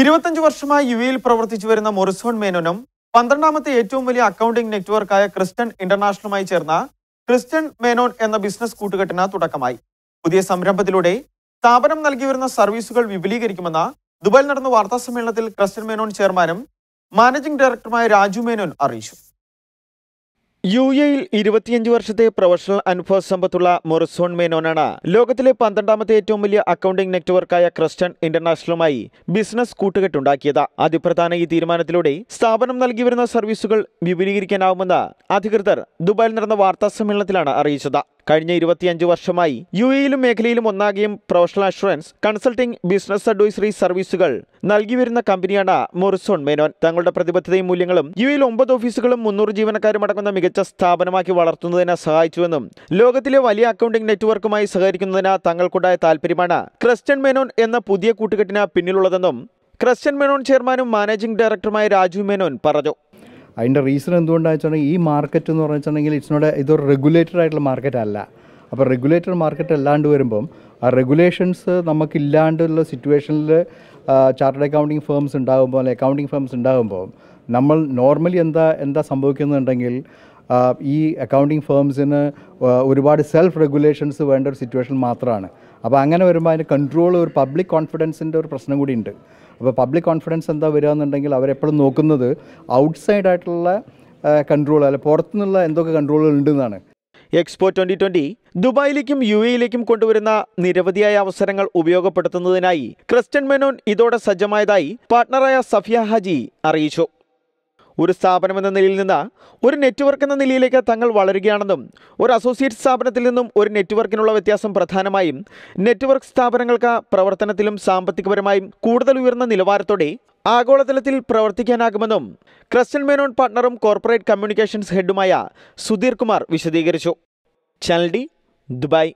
ഇരുപത്തഞ്ച് വർഷമായി യു എയിൽ പ്രവർത്തിച്ചു വരുന്ന മൊറിസോൺ മേനോനും പന്ത്രണ്ടാമത്തെ ഏറ്റവും വലിയ അക്കൗണ്ടിംഗ് നെറ്റ്വർക്കായ ക്രിസ്റ്റൻ ഇന്റർനാഷണലുമായി ചേർന്ന ക്രിസ്റ്റൻ മേനോൻ എന്ന ബിസിനസ് കൂട്ടുകെട്ടിന് തുടക്കമായി പുതിയ സംരംഭത്തിലൂടെ സ്ഥാപനം നൽകി വരുന്ന സർവീസുകൾ വിപുലീകരിക്കുമെന്ന ദുബായിൽ നടന്ന വാർത്താ സമ്മേളനത്തിൽ ക്രിസ്റ്റൻ മേനോൻ ചെയർമാനും മാനേജിംഗ് ഡയറക്ടറുമായ രാജു മേനോൻ അറിയിച്ചു യു എയിൽ ഇരുപത്തിയഞ്ച് വർഷത്തെ പ്രൊഫഷണൽ അനുഭവ സമ്പത്തുള്ള മൊറിസോൺ മേനോനാണ് ലോകത്തിലെ പന്ത്രണ്ടാമത്തെ ഏറ്റവും വലിയ അക്കൗണ്ടിംഗ് നെറ്റ്വർക്കായ ക്രിസ്റ്റൻ ഇന്റർനാഷണലുമായി ബിസിനസ് കൂട്ടുകെട്ടുണ്ടാക്കിയത് അതിപ്രധാന ഈ തീരുമാനത്തിലൂടെ സ്ഥാപനം നൽകി വരുന്ന സർവീസുകൾ വിപുലീകരിക്കാനാവുമെന്ന് അധികൃതർ ദുബായിൽ നടന്ന വാർത്താ സമ്മേളനത്തിലാണ് അറിയിച്ചത് കഴിഞ്ഞ ഇരുപത്തിയഞ്ച് വർഷമായി യു എയിലും മേഖലയിലും ഒന്നാകെയും professional assurance consulting business advisory സർവീസുകൾ നൽകി വരുന്ന കമ്പനിയാണ് മൊറിസോൺ മേനോൻ തങ്ങളുടെ പ്രതിബദ്ധതയും മൂല്യങ്ങളും യു എയിൽ ഒമ്പത് ഓഫീസുകളും മുന്നൂറ് ജീവനക്കാരും അടങ്ങുന്ന മികച്ച സ്ഥാപനമാക്കി വളർത്തുന്നതിനെ സഹായിച്ചുവെന്നും ലോകത്തിലെ വലിയ അക്കൗണ്ടിംഗ് നെറ്റ്വർക്കുമായി സഹകരിക്കുന്നതിന് തങ്ങൾക്കുണ്ടായ താൽപര്യമാണ് ക്രിസ്റ്റ്യൻ മേനോൻ എന്ന പുതിയ കൂട്ടുകെട്ടിന് പിന്നിലുള്ളതെന്നും ക്രിസ്റ്റ്യൻ മേനോൻ ചെയർമാനും മാനേജിംഗ് ഡയറക്ടറുമായ രാജു മേനോൻ പറഞ്ഞു അതിൻ്റെ റീസൺ എന്തുകൊണ്ടാണെന്ന് വെച്ചിട്ടുണ്ടെങ്കിൽ ഈ മാർക്കറ്റ് എന്ന് പറഞ്ഞിട്ടുണ്ടെങ്കിൽ ഇറ്റ്സ് നോട്ട് ഇതൊരു റെഗുലേറ്റഡ് ആയിട്ടുള്ള മാർക്കറ്റ് അല്ല അപ്പോൾ റെഗുലേറ്റഡ് മാർക്കറ്റ് അല്ലാണ്ട് വരുമ്പം ആ റെഗുലേഷൻസ് നമുക്കില്ലാണ്ടുള്ള സിറ്റുവേഷനിൽ ചാർട്ടേഡ് അക്കൗണ്ടിങ് ഫേംസ് ഉണ്ടാകുമ്പോൾ അല്ലെങ്കിൽ അക്കൗണ്ടിങ് ഫേംസ് ഉണ്ടാകുമ്പോൾ നമ്മൾ നോർമലി എന്താ എന്താ സംഭവിക്കുന്നുണ്ടെങ്കിൽ ഈ അക്കൗണ്ടിങ് ഫേംസിന് ഒരുപാട് സെൽഫ് റെഗുലേഷൻസ് വേണ്ട ഒരു സിറ്റുവേഷൻ മാത്രമാണ് അപ്പോൾ അങ്ങനെ വരുമ്പോൾ അതിന് കൺട്രോൾ ഒരു പബ്ലിക് കോൺഫിഡൻസിൻ്റെ ഒരു പ്രശ്നം കൂടി ഉണ്ട് അപ്പോൾ പബ്ലിക് കോൺഫിഡൻസ് എന്താ വരിക എന്നുണ്ടെങ്കിൽ അവരെപ്പോഴും നോക്കുന്നത് ഔട്ട്സൈഡ് ആയിട്ടുള്ള കൺട്രോൾ അല്ലെ പുറത്തുനിന്നുള്ള എന്തൊക്കെ കൺട്രോളുകൾ ഉണ്ടെന്നാണ് എക്സ്പോ ട്വൻ്റി ട്വൻ്റി ദുബായിലേക്കും യു എയിലേക്കും കൊണ്ടുവരുന്ന നിരവധിയായ അവസരങ്ങൾ ഉപയോഗപ്പെടുത്തുന്നതിനായി ക്രിസ്റ്റ്യൻ മെനോൻ ഇതോടെ സജ്ജമായതായി പാർട്ണറായ സഫിയ ഹാജി അറിയിച്ചു ഒരു സ്ഥാപനം എന്ന നിലയിൽ നിന്ന് ഒരു നെറ്റ്വർക്ക് എന്ന നിലയിലേക്ക് തങ്ങൾ വളരുകയാണെന്നും ഒരു അസോസിയേറ്റ് സ്ഥാപനത്തിൽ നിന്നും ഒരു നെറ്റ്വർക്കിനുള്ള വ്യത്യാസം പ്രധാനമായും നെറ്റ്വർക്ക് സ്ഥാപനങ്ങൾക്ക് പ്രവർത്തനത്തിലും സാമ്പത്തികപരമായും കൂടുതൽ ഉയർന്ന നിലവാരത്തോടെ ആഗോളതലത്തിൽ പ്രവർത്തിക്കാനാകുമെന്നും ക്രിസ്റ്റ്യൻ മേനോൺ പാർട്ണറും കോർപ്പറേറ്റ് കമ്മ്യൂണിക്കേഷൻസ് ഹെഡുമായ സുധീർ കുമാർ വിശദീകരിച്ചു ചാനൽ ഡി ദുബായ്